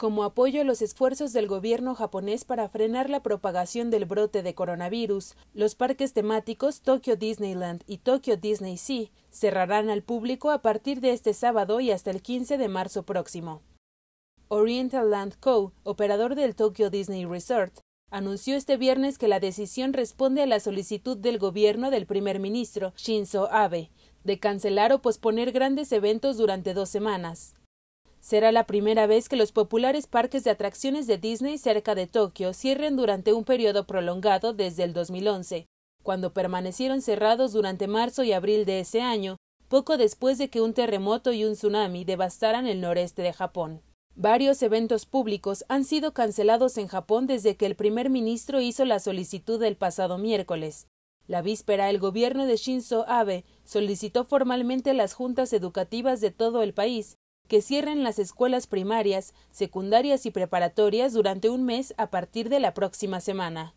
como apoyo a los esfuerzos del gobierno japonés para frenar la propagación del brote de coronavirus, los parques temáticos Tokyo Disneyland y Tokyo Disney Sea cerrarán al público a partir de este sábado y hasta el 15 de marzo próximo. Oriental Land Co., operador del Tokyo Disney Resort, anunció este viernes que la decisión responde a la solicitud del gobierno del primer ministro Shinzo Abe de cancelar o posponer grandes eventos durante dos semanas. Será la primera vez que los populares parques de atracciones de Disney cerca de Tokio cierren durante un periodo prolongado desde el 2011, cuando permanecieron cerrados durante marzo y abril de ese año, poco después de que un terremoto y un tsunami devastaran el noreste de Japón. Varios eventos públicos han sido cancelados en Japón desde que el primer ministro hizo la solicitud el pasado miércoles. La víspera, el gobierno de Shinzo Abe solicitó formalmente las juntas educativas de todo el país que cierren las escuelas primarias, secundarias y preparatorias durante un mes a partir de la próxima semana.